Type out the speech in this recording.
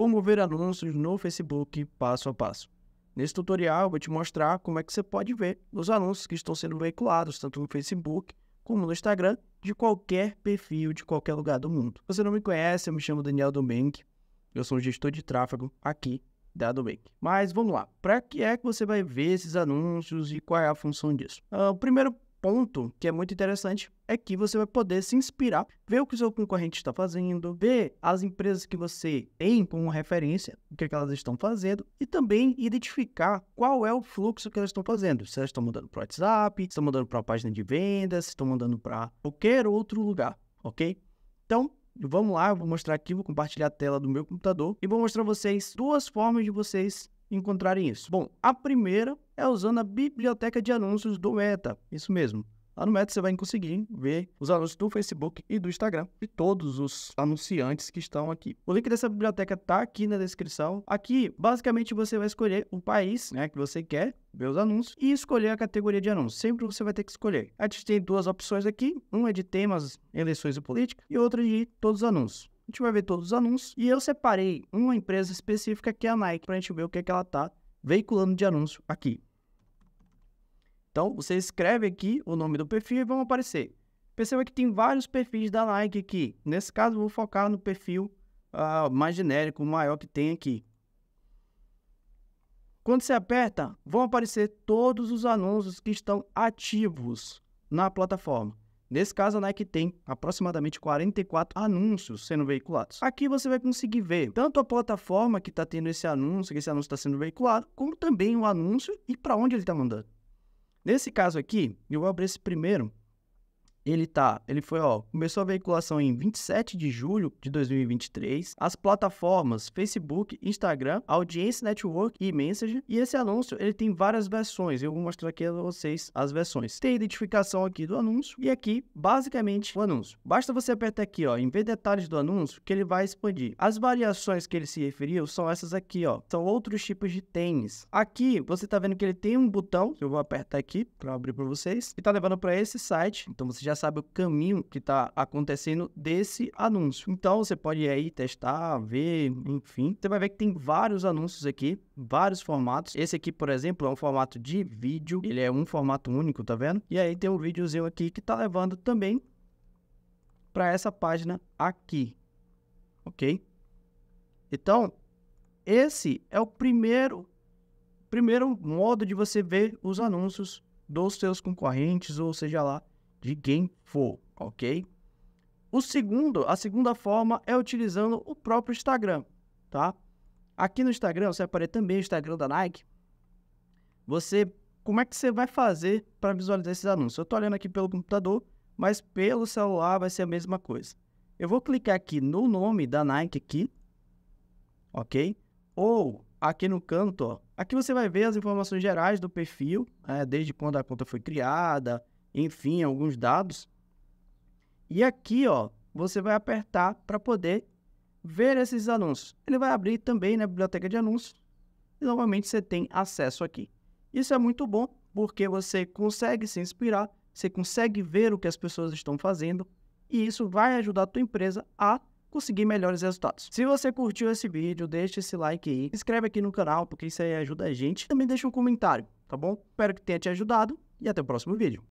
Como ver anúncios no Facebook passo a passo. Nesse tutorial, eu vou te mostrar como é que você pode ver os anúncios que estão sendo veiculados tanto no Facebook como no Instagram de qualquer perfil de qualquer lugar do mundo. Se você não me conhece, eu me chamo Daniel Domingue. eu sou gestor de tráfego aqui da Domingue. Mas vamos lá, para que é que você vai ver esses anúncios e qual é a função disso? Ah, o primeiro ponto que é muito interessante é que você vai poder se inspirar, ver o que o seu concorrente está fazendo, ver as empresas que você tem como referência, o que, é que elas estão fazendo, e também identificar qual é o fluxo que elas estão fazendo. Se elas estão mandando para o WhatsApp, se estão mandando para a página de vendas, se estão mandando para qualquer outro lugar, ok? Então, vamos lá, eu vou mostrar aqui, vou compartilhar a tela do meu computador e vou mostrar vocês duas formas de vocês encontrarem isso? Bom, a primeira é usando a biblioteca de anúncios do Meta. Isso mesmo. Lá no Meta você vai conseguir ver os anúncios do Facebook e do Instagram de todos os anunciantes que estão aqui. O link dessa biblioteca está aqui na descrição. Aqui, basicamente, você vai escolher o país né, que você quer ver os anúncios e escolher a categoria de anúncios. Sempre você vai ter que escolher. A gente tem duas opções aqui. Uma é de temas, eleições e política e outra de todos os anúncios a gente vai ver todos os anúncios. E eu separei uma empresa específica que é a Nike, para a gente ver o que, é que ela tá veiculando de anúncio aqui. Então, você escreve aqui o nome do perfil e vão aparecer. Perceba que tem vários perfis da Nike aqui. Nesse caso, eu vou focar no perfil uh, mais genérico, maior que tem aqui. Quando você aperta, vão aparecer todos os anúncios que estão ativos na plataforma. Nesse caso, a Nike tem aproximadamente 44 anúncios sendo veiculados. Aqui você vai conseguir ver tanto a plataforma que está tendo esse anúncio, que esse anúncio está sendo veiculado, como também o anúncio e para onde ele está mandando. Nesse caso aqui, eu vou abrir esse primeiro ele tá, ele foi, ó, começou a veiculação em 27 de julho de 2023. As plataformas Facebook, Instagram, Audience Network e Messenger. E esse anúncio, ele tem várias versões. Eu vou mostrar aqui a vocês as versões. Tem a identificação aqui do anúncio e aqui, basicamente, o anúncio. Basta você apertar aqui, ó, em ver detalhes do anúncio, que ele vai expandir. As variações que ele se referiu são essas aqui, ó. São outros tipos de tênis. Aqui, você tá vendo que ele tem um botão, eu vou apertar aqui para abrir para vocês, e tá levando para esse site. Então, você já sabe o caminho que está acontecendo desse anúncio. Então você pode aí testar, ver, enfim. Você vai ver que tem vários anúncios aqui, vários formatos. Esse aqui, por exemplo, é um formato de vídeo. Ele é um formato único, tá vendo? E aí tem um videozinho aqui que está levando também para essa página aqui, ok? Então, esse é o primeiro, primeiro modo de você ver os anúncios dos seus concorrentes, ou seja lá, de quem for, ok? O segundo, a segunda forma é utilizando o próprio Instagram, tá? Aqui no Instagram, você separei também o Instagram da Nike. Você, como é que você vai fazer para visualizar esses anúncios? Eu estou olhando aqui pelo computador, mas pelo celular vai ser a mesma coisa. Eu vou clicar aqui no nome da Nike aqui, ok? Ou aqui no canto, ó, aqui você vai ver as informações gerais do perfil, né, desde quando a conta foi criada, enfim, alguns dados. E aqui, ó, você vai apertar para poder ver esses anúncios. Ele vai abrir também na né, biblioteca de anúncios e novamente você tem acesso aqui. Isso é muito bom porque você consegue se inspirar, você consegue ver o que as pessoas estão fazendo e isso vai ajudar a tua empresa a conseguir melhores resultados. Se você curtiu esse vídeo, deixa esse like aí, se inscreve aqui no canal porque isso aí ajuda a gente. Também deixa um comentário, tá bom? Espero que tenha te ajudado e até o próximo vídeo.